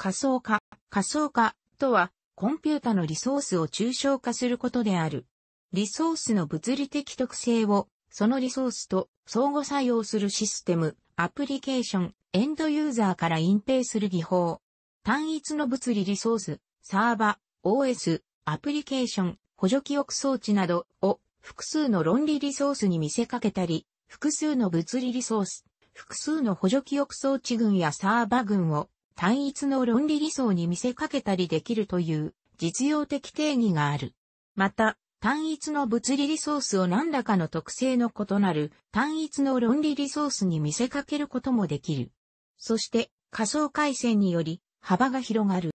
仮想化、仮想化とは、コンピュータのリソースを抽象化することである。リソースの物理的特性を、そのリソースと相互作用するシステム、アプリケーション、エンドユーザーから隠蔽する技法。単一の物理リソース、サーバ、OS、アプリケーション、補助記憶装置などを複数の論理リソースに見せかけたり、複数の物理リソース、複数の補助記憶装置群やサーバ群を単一の論理理想に見せかけたりできるという実用的定義がある。また、単一の物理リソースを何らかの特性の異なる単一の論理リソースに見せかけることもできる。そして仮想回線により幅が広がる。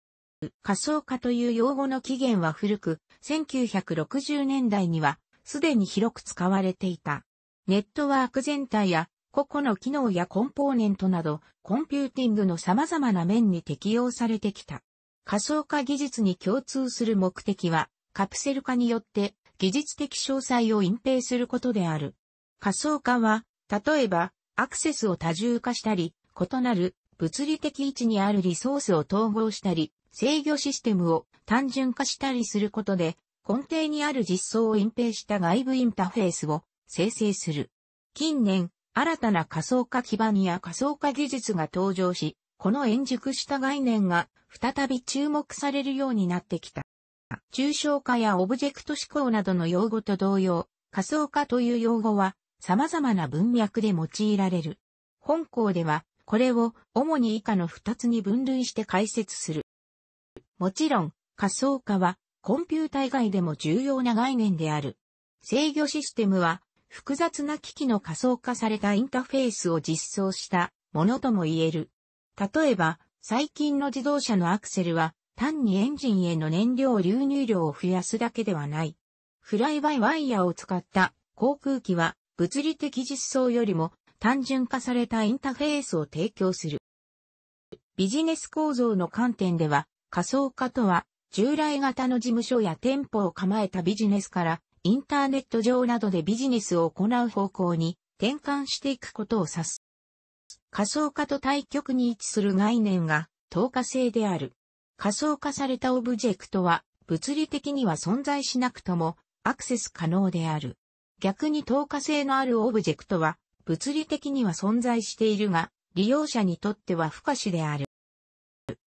仮想化という用語の起源は古く、1960年代にはすでに広く使われていた。ネットワーク全体や個々の機能やコンポーネントなど、コンピューティングの様々な面に適用されてきた。仮想化技術に共通する目的は、カプセル化によって技術的詳細を隠蔽することである。仮想化は、例えば、アクセスを多重化したり、異なる物理的位置にあるリソースを統合したり、制御システムを単純化したりすることで、根底にある実装を隠蔽した外部インターフェースを生成する。近年、新たな仮想化基盤や仮想化技術が登場し、この円熟した概念が再び注目されるようになってきた。抽象化やオブジェクト思考などの用語と同様、仮想化という用語は様々な文脈で用いられる。本校では、これを主に以下の2つに分類して解説する。もちろん、仮想化はコンピュータ以外でも重要な概念である。制御システムは複雑な機器の仮想化されたインターフェースを実装したものとも言える。例えば、最近の自動車のアクセルは単にエンジンへの燃料流入量を増やすだけではない。フライバイワイヤーを使った航空機は物理的実装よりも単純化されたインターフェースを提供する。ビジネス構造の観点では仮想化とは従来型の事務所や店舗を構えたビジネスからインターネット上などでビジネスを行う方向に転換していくことを指す。仮想化と対極に位置する概念が透過性である。仮想化されたオブジェクトは物理的には存在しなくともアクセス可能である。逆に透過性のあるオブジェクトは物理的には存在しているが、利用者にとっては不可視である。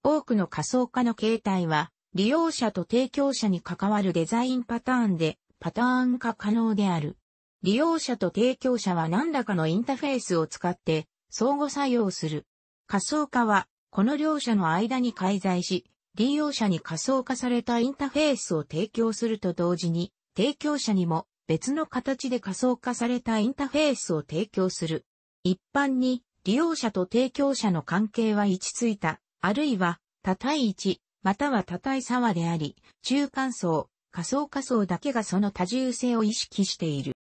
多くの仮想化の形態は、利用者と提供者に関わるデザインパターンでパターン化可能である。利用者と提供者は何らかのインタフェースを使って相互作用する。仮想化は、この両者の間に介在し、利用者に仮想化されたインタフェースを提供すると同時に、提供者にも別の形で仮想化されたインタフェースを提供する。一般に、利用者と提供者の関係は位置ついた、あるいは、多対一、または多対差はであり、中間層、仮想仮想だけがその多重性を意識している。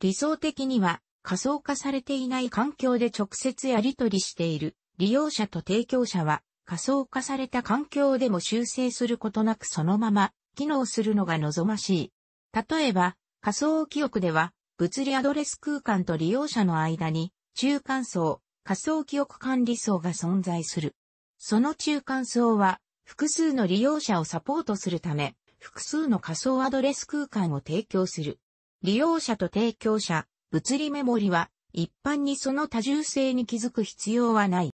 理想的には仮想化されていない環境で直接やり取りしている利用者と提供者は仮想化された環境でも修正することなくそのまま機能するのが望ましい。例えば仮想記憶では物理アドレス空間と利用者の間に中間層、仮想記憶管理層が存在する。その中間層は複数の利用者をサポートするため複数の仮想アドレス空間を提供する。利用者と提供者、物理メモリは、一般にその多重性に気づく必要はない。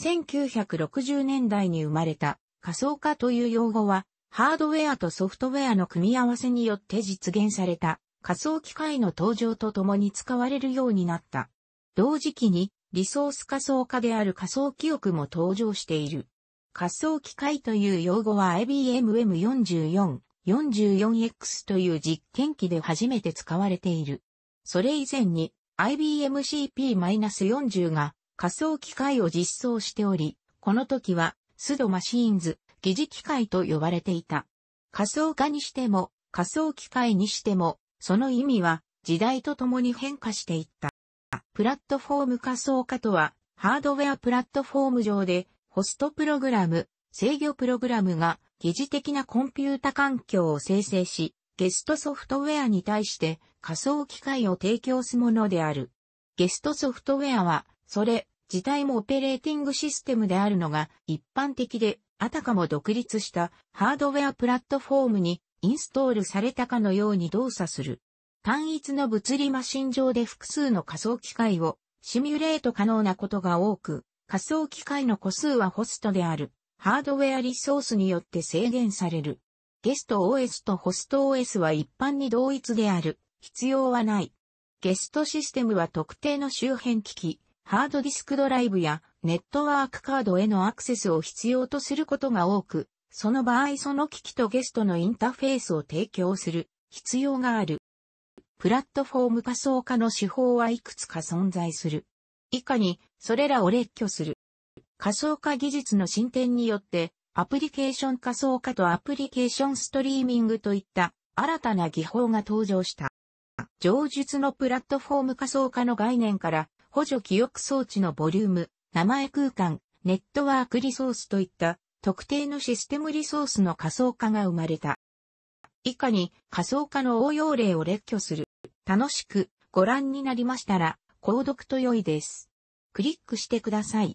1960年代に生まれた仮想化という用語は、ハードウェアとソフトウェアの組み合わせによって実現された仮想機械の登場とともに使われるようになった。同時期にリソース仮想化である仮想記憶も登場している。仮想機械という用語は IBM M44、44X という実験機で初めて使われている。それ以前に IBM CP-40 が仮想機械を実装しており、この時はスドマシーンズ、疑似機械と呼ばれていた。仮想化にしても、仮想機械にしても、その意味は時代とともに変化していった。プラットフォーム仮想化とは、ハードウェアプラットフォーム上でホストプログラム、制御プログラムが疑似的なコンピュータ環境を生成し、ゲストソフトウェアに対して仮想機械を提供するものである。ゲストソフトウェアは、それ自体もオペレーティングシステムであるのが一般的で、あたかも独立したハードウェアプラットフォームにインストールされたかのように動作する。単一の物理マシン上で複数の仮想機械をシミュレート可能なことが多く、仮想機械の個数はホストである、ハードウェアリソースによって制限される。ゲスト OS とホスト OS は一般に同一である、必要はない。ゲストシステムは特定の周辺機器、ハードディスクドライブやネットワークカードへのアクセスを必要とすることが多く、その場合その機器とゲストのインターフェースを提供する必要がある。プラットフォーム仮想化の手法はいくつか存在する。以下にそれらを列挙する。仮想化技術の進展によって、アプリケーション仮想化とアプリケーションストリーミングといった新たな技法が登場した。上述のプラットフォーム仮想化の概念から、補助記憶装置のボリューム、名前空間、ネットワークリソースといった特定のシステムリソースの仮想化が生まれた。以下に仮想化の応用例を列挙する。楽しくご覧になりましたら、購読と良いです。クリックしてください。